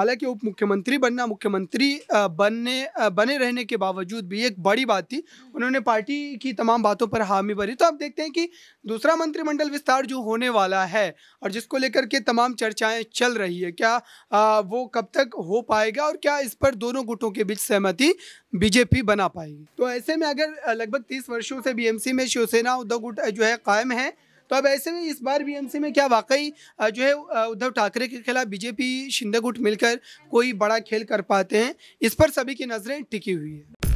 हालांकि उप मुख्यमंत्री बनना मुख्यमंत्री बनने बने रहने के बावजूद भी एक बड़ी बात थी उन्होंने पार्टी की तमाम बातों पर हामी भरी तो आप देखते हैं कि दूसरा मंत्रिमंडल विस्तार जो होने वाला है और जिसको लेकर के तमाम चर्चाएं चल रही है क्या वो कब तक हो पाएगा और क्या इस पर दोनों गुटों के बीच सहमति बीजेपी बना पाएगी तो ऐसे में अगर लगभग तीस वर्षों से बी में शिवसेना उद्धव गुट जो है कायम है तो अब ऐसे में इस बार बीएमसी में क्या वाकई जो है उद्धव ठाकरे के खिलाफ बीजेपी शिंदे गुट मिलकर कोई बड़ा खेल कर पाते हैं इस पर सभी की नज़रें टिकी हुई है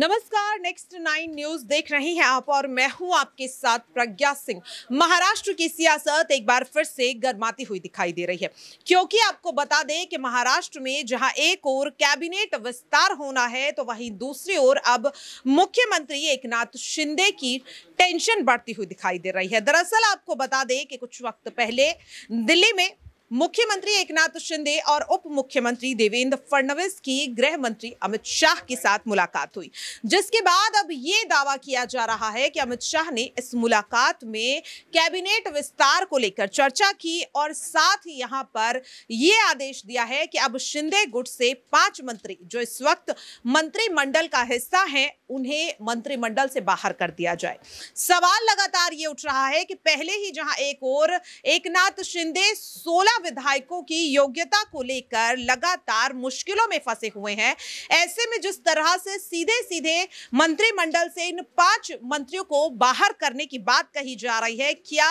नमस्कार नेक्स्ट नाइन न्यूज देख रहे हैं आप और मैं हूं आपके साथ प्रज्ञा सिंह महाराष्ट्र की सियासत एक बार फिर से गर्माती हुई दिखाई दे रही है क्योंकि आपको बता दें कि महाराष्ट्र में जहां एक ओर कैबिनेट विस्तार होना है तो वहीं दूसरी ओर अब मुख्यमंत्री एकनाथ शिंदे की टेंशन बढ़ती हुई दिखाई दे रही है दरअसल आपको बता दें कि कुछ वक्त पहले दिल्ली में मुख्यमंत्री एकनाथ शिंदे और उप मुख्यमंत्री देवेंद्र फडणवीस की गृह मंत्री अमित शाह के साथ मुलाकात हुई जिसके बाद अब ये दावा किया जा रहा है कि अमित शाह ने इस मुलाकात में कैबिनेट विस्तार को लेकर चर्चा की और साथ ही यहां पर ये आदेश दिया है कि अब शिंदे गुट से पांच मंत्री जो इस वक्त मंत्रिमंडल का हिस्सा है उन्हें मंत्रिमंडल से बाहर कर दिया जाए सवाल लगातार ये उठ रहा है कि पहले ही जहां एक और एकनाथ शिंदे सोलह महिला विधायकों की योग्यता को लेकर लगातार मुश्किलों में फंसे हुए हैं ऐसे में जिस तरह से सीधे सीधे मंत्रिमंडल से इन पांच मंत्रियों को बाहर करने की बात कही जा रही है क्या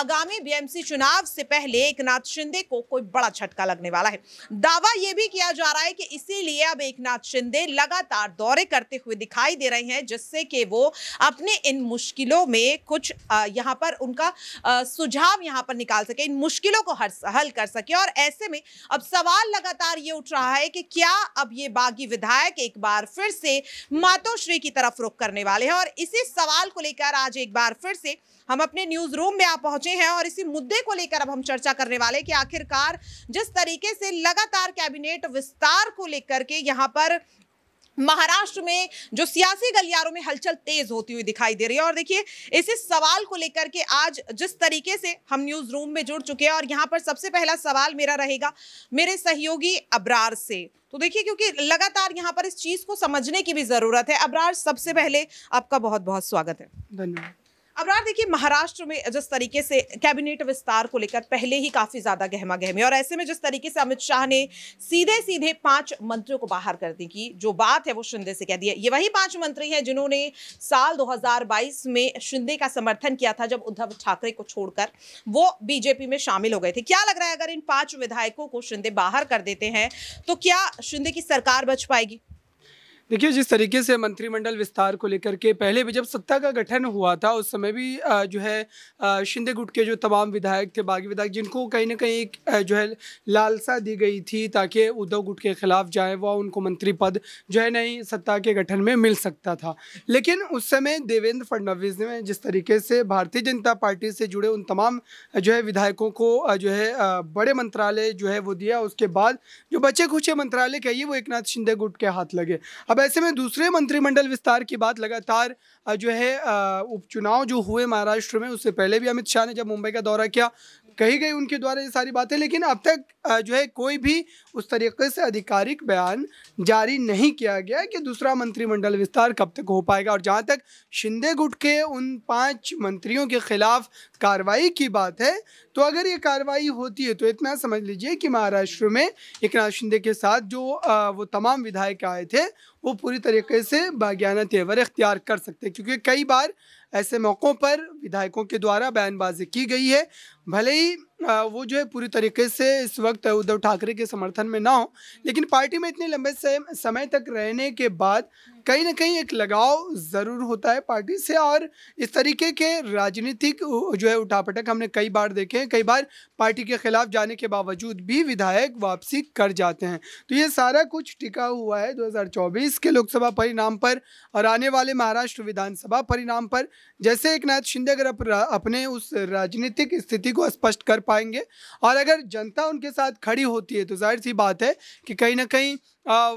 आगामी बीएमसी चुनाव से पहले एक नाथ शिंदे को कोई बड़ा झटका लगने वाला है दावा यह भी किया जा रहा है कि इसीलिए अब एक नाथ शिंदे लगातार दौरे करते हुए दिखाई दे रहे हैं जिससे कि वो अपने इन मुश्किलों में कुछ यहाँ पर उनका सुझाव यहाँ पर निकाल सके इन मुश्किलों को हर हल कर सके और ऐसे में अब सवाल लगातार ये उठ रहा है कि क्या अब ये बागी विधायक एक बार फिर से मातोश्री की तरफ रुख करने वाले हैं और इसी सवाल को लेकर आज एक बार फिर से हम अपने न्यूज रूम में आ पहुंचे हैं और इसी मुद्दे को लेकर अब हम चर्चा करने वाले कि आखिरकार जिस तरीके से लगातार कैबिनेट विस्तार को लेकर के यहाँ पर महाराष्ट्र में जो सियासी गलियारों में हलचल तेज होती हुई दिखाई दे रही है और देखिए इस सवाल को लेकर के आज जिस तरीके से हम न्यूज रूम में जुड़ चुके हैं और यहाँ पर सबसे पहला सवाल मेरा रहेगा मेरे सहयोगी अब्रार से तो देखिए क्योंकि लगातार यहाँ पर इस चीज को समझने की भी जरूरत है अबरार सबसे पहले आपका बहुत बहुत स्वागत है धन्यवाद अबरार देखिए महाराष्ट्र में जिस तरीके से कैबिनेट विस्तार को लेकर पहले ही काफ़ी ज़्यादा गहमा गहमी और ऐसे में जिस तरीके से अमित शाह ने सीधे सीधे पांच मंत्रियों को बाहर कर दी की जो बात है वो शिंदे से कह दी है ये वही पांच मंत्री हैं जिन्होंने साल 2022 में शिंदे का समर्थन किया था जब उद्धव ठाकरे को छोड़कर वो बीजेपी में शामिल हो गए थे क्या लग रहा है अगर इन पाँच विधायकों को शिंदे बाहर कर देते हैं तो क्या शिंदे की सरकार बच पाएगी देखिए जिस तरीके से मंत्रिमंडल विस्तार को लेकर के पहले भी जब सत्ता का गठन हुआ था उस समय भी जो है शिंदे गुट के जो तमाम विधायक थे बागी विधायक जिनको कहीं ना कहीं एक जो है लालसा दी गई थी ताकि उद्धव गुट के खिलाफ जाए वह उनको मंत्री पद जो है नहीं सत्ता के गठन में मिल सकता था लेकिन उस समय देवेंद्र फडणवीस ने जिस तरीके से भारतीय जनता पार्टी से जुड़े उन तमाम जो है विधायकों को जो है बड़े मंत्रालय जो है वो दिया उसके बाद जो बचे खुचे मंत्रालय कहिए वो एक शिंदे गुट के हाथ लगे अब ऐसे में दूसरे मंत्रिमंडल विस्तार की बात लगातार जो है उपचुनाव जो हुए महाराष्ट्र में उससे पहले भी अमित शाह ने जब मुंबई का दौरा किया कही गई उनके द्वारा ये सारी बातें लेकिन अब तक जो है कोई भी उस तरीके से आधिकारिक बयान जारी नहीं किया गया कि दूसरा मंत्रिमंडल विस्तार कब तक हो पाएगा और जहाँ तक शिंदे गुट के उन पाँच मंत्रियों के खिलाफ कार्रवाई की बात है तो अगर ये कार्रवाई होती है तो इतना समझ लीजिए कि महाराष्ट्र में एक शिंदे के साथ जो वो तमाम विधायक आए थे वो पूरी तरीके से बागाना तेवर इख्तियार कर सकते हैं क्योंकि कई बार ऐसे मौक़ों पर विधायकों के द्वारा बयानबाजी की गई है भले ही वो जो है पूरी तरीके से इस वक्त उद्धव ठाकरे के समर्थन में ना हो लेकिन पार्टी में इतने लंबे समय तक रहने के बाद कहीं ना कहीं एक लगाव ज़रूर होता है पार्टी से और इस तरीके के राजनीतिक जो है उठापटक हमने कई बार देखे हैं कई बार पार्टी के खिलाफ जाने के बावजूद भी विधायक वापसी कर जाते हैं तो ये सारा कुछ टिका हुआ है 2024 के लोकसभा परिणाम पर और आने वाले महाराष्ट्र विधानसभा परिणाम पर जैसे एक नाथ शिंदे अगर अपने उस राजनीतिक स्थिति को स्पष्ट कर पाएंगे और अगर जनता उनके साथ खड़ी होती है तो जाहिर सी बात है कि कहीं ना कहीं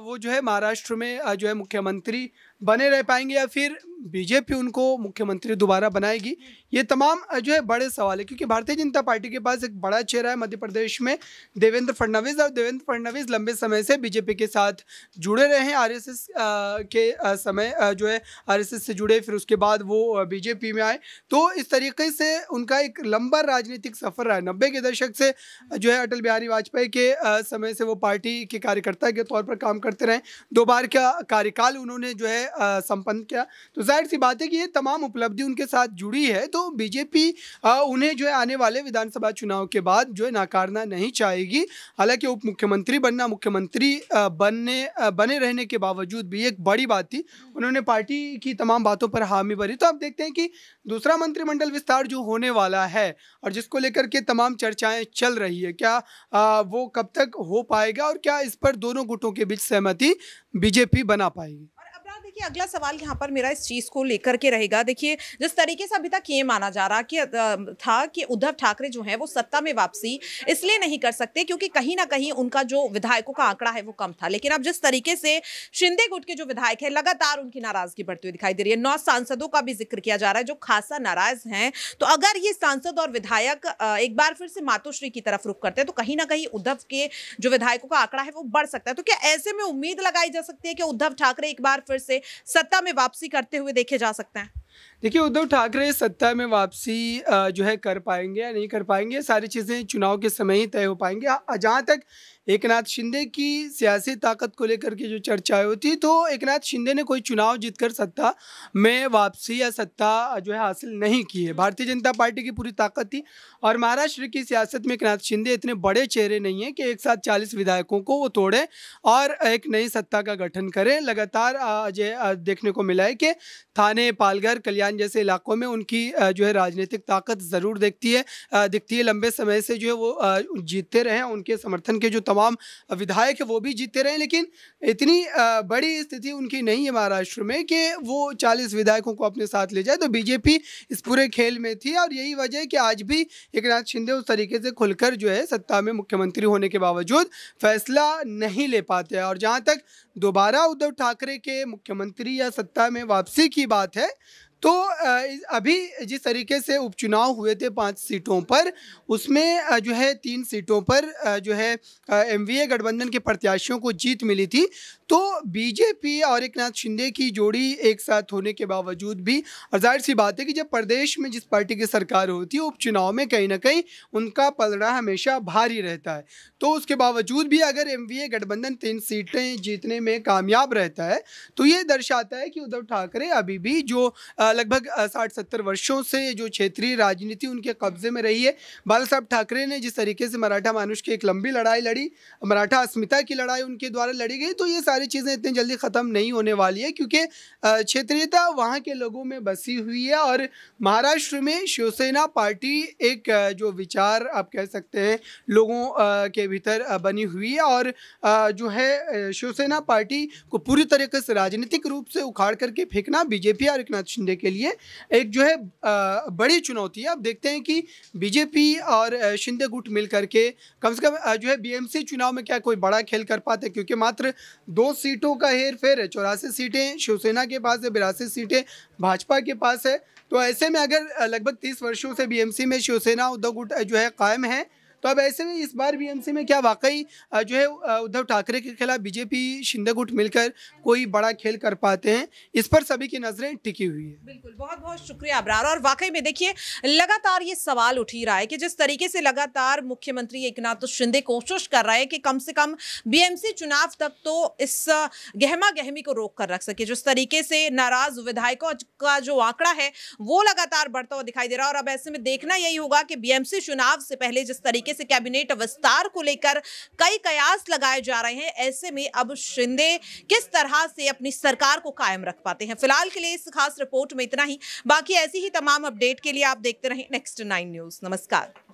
वो जो है महाराष्ट्र में जो है मुख्यमंत्री बने रह पाएंगे या फिर बीजेपी उनको मुख्यमंत्री दोबारा बनाएगी ये तमाम जो है बड़े सवाल है क्योंकि भारतीय जनता पार्टी के पास एक बड़ा चेहरा है मध्य प्रदेश में देवेंद्र फडणवीस और देवेंद्र फडणवीस लंबे समय से बीजेपी के साथ जुड़े रहे हैं आर के समय जो है आर से जुड़े फिर उसके बाद वो बीजेपी में आए तो इस तरीके से उनका एक लंबा राजनीतिक सफर रहा है नब्बे के दशक से जो है अटल बिहारी वाजपेयी के समय से वो पार्टी के कार्यकर्ता के तौर पर काम करते रहे दो बार का कार्यकाल उन्होंने जो है संपन्न किया तो जाहिर सी बात है कि ये तमाम उपलब्धि उनके साथ जुड़ी है तो बीजेपी उन्हें जो है आने वाले विधानसभा चुनाव के बाद जो है नाकारना नहीं चाहेगी हालांकि उप मुख्यमंत्री बनना मुख्यमंत्री बनने बने रहने के बावजूद भी एक बड़ी बात थी उन्होंने पार्टी की तमाम बातों पर हामी भरी तो आप देखते हैं कि दूसरा मंत्रिमंडल विस्तार जो होने वाला है और जिसको लेकर के तमाम चर्चाएं चल रही है क्या वो कब तक हो पाएगा और क्या इस पर दोनों गुटों के बीच सहमति बीजेपी बना पाएगी देखिए अगला सवाल यहाँ पर मेरा इस चीज़ को लेकर के रहेगा देखिए जिस तरीके से अभी तक ये माना जा रहा कि था कि उद्धव ठाकरे जो है वो सत्ता में वापसी इसलिए नहीं कर सकते क्योंकि कहीं ना कहीं उनका जो विधायकों का आंकड़ा है वो कम था लेकिन अब जिस तरीके से शिंदे गुट के जो विधायक है लगातार उनकी नाराजगी बढ़ती हुई दिखाई दे रही है नौ सांसदों का भी जिक्र किया जा रहा है जो खासा नाराज हैं तो अगर ये सांसद और विधायक एक बार फिर से मातोश्री की तरफ रुख करते हैं तो कहीं ना कहीं उद्धव के जो विधायकों का आंकड़ा है वो बढ़ सकता है तो क्या ऐसे में उम्मीद लगाई जा सकती है कि उद्धव ठाकरे एक बार फिर से सत्ता में वापसी करते हुए देखे जा सकते हैं देखिए उद्धव ठाकरे सत्ता में वापसी जो है कर पाएंगे या नहीं कर पाएंगे सारी चीज़ें चुनाव के समय ही तय हो पाएंगे जहाँ तक एक नाथ शिंदे की सियासी ताकत को लेकर के जो चर्चाएं होती तो एक नाथ शिंदे ने कोई चुनाव जीतकर सत्ता में वापसी या सत्ता जो है हासिल नहीं की है भारतीय जनता पार्टी की पूरी ताकत थी और महाराष्ट्र की सियासत में एक नाथ शिंदे इतने बड़े चेहरे नहीं हैं कि एक साथ चालीस विधायकों को वो तोड़े और एक नई सत्ता का गठन करें लगातार जो देखने को मिला है कि थाने पालघर कल्याण जैसे इलाकों में उनकी जो है राजनीतिक ताकत ज़रूर देखती है दिखती है लंबे समय से जो है वो जीतते रहे उनके समर्थन के जो तमाम तमाम विधायक वो भी जीतते रहे लेकिन इतनी बड़ी स्थिति उनकी नहीं है महाराष्ट्र में कि वो चालीस विधायकों को अपने साथ ले जाए तो बीजेपी इस पूरे खेल में थी और यही वजह है कि आज भी एक नाथ शिंदे उस तरीके से खुलकर जो है सत्ता में मुख्यमंत्री होने के बावजूद फैसला नहीं ले पाते और जहाँ तक दोबारा उद्धव ठाकरे के मुख्यमंत्री या सत्ता में वापसी की बात है तो अभी जिस तरीके से उपचुनाव हुए थे पांच सीटों पर उसमें जो है तीन सीटों पर जो है एमवीए गठबंधन के प्रत्याशियों को जीत मिली थी तो बीजेपी और एक नाथ शिंदे की जोड़ी एक साथ होने के बावजूद भी और जाहिर सी बात है कि जब प्रदेश में जिस पार्टी की सरकार होती है उपचुनाव में कहीं ना कहीं उनका पलड़ा हमेशा भारी रहता है तो उसके बावजूद भी अगर एम गठबंधन तीन सीटें जीतने में कामयाब रहता है तो ये दर्शाता है कि उद्धव ठाकरे अभी भी जो लगभग साठ सत्तर वर्षों से जो क्षेत्रीय राजनीति उनके कब्जे में रही है बाला साहब ठाकरे ने जिस तरीके से मराठा मानुष की एक लंबी लड़ाई लड़ी मराठा अस्मिता की लड़ाई उनके द्वारा लड़ी गई तो ये सारी चीज़ें इतनी जल्दी ख़त्म नहीं होने वाली है क्योंकि क्षेत्रीयता वहाँ के लोगों में बसी हुई है और महाराष्ट्र में शिवसेना पार्टी एक जो विचार आप कह सकते हैं लोगों के भीतर बनी हुई है और जो है शिवसेना पार्टी को पूरी तरीके से राजनीतिक रूप से उखाड़ करके फेंकना बीजेपी और एक शिंदे के लिए एक जो है बड़ी चुनौती है अब देखते हैं कि बीजेपी और शिंदे गुट मिल करके कम से कम जो है बीएमसी चुनाव में क्या कोई बड़ा खेल कर पाते क्योंकि मात्र दो सीटों का हेर फेर है चौरासी सीटें शिवसेना के पास है बिरासी सीटें भाजपा के पास है तो ऐसे में अगर लगभग तीस वर्षों से बीएमसी में शिवसेना उद्धव गुट जो है कायम है तो अब ऐसे में इस बार बीएमसी में क्या वाकई जो है उद्धव ठाकरे के खिलाफ बीजेपी शिंदे गुट मिलकर कोई बड़ा खेल कर पाते हैं इस पर सभी की नजरें टिकी हुई है बिल्कुल बहुत बहुत शुक्रिया अब्रार और वाकई में देखिए लगातार ये सवाल उठ ही रहा है कि जिस तरीके से लगातार मुख्यमंत्री एक नाथ तो शिंदे कोशिश कर रहे हैं कि कम से कम बीएमसी चुनाव तक तो इस गहमा गहमी को रोक कर रख सके जिस तरीके से नाराज विधायकों का जो आंकड़ा है वो लगातार बढ़ता हुआ दिखाई दे रहा है और अब ऐसे में देखना यही होगा कि बीएमसी चुनाव से पहले जिस तरीके से कैबिनेट विस्तार को लेकर कई कयास लगाए जा रहे हैं ऐसे में अब शिंदे किस तरह से अपनी सरकार को कायम रख पाते हैं फिलहाल के लिए इस खास रिपोर्ट में इतना ही बाकी ऐसी ही तमाम अपडेट के लिए आप देखते रहें नेक्स्ट नाइन न्यूज नमस्कार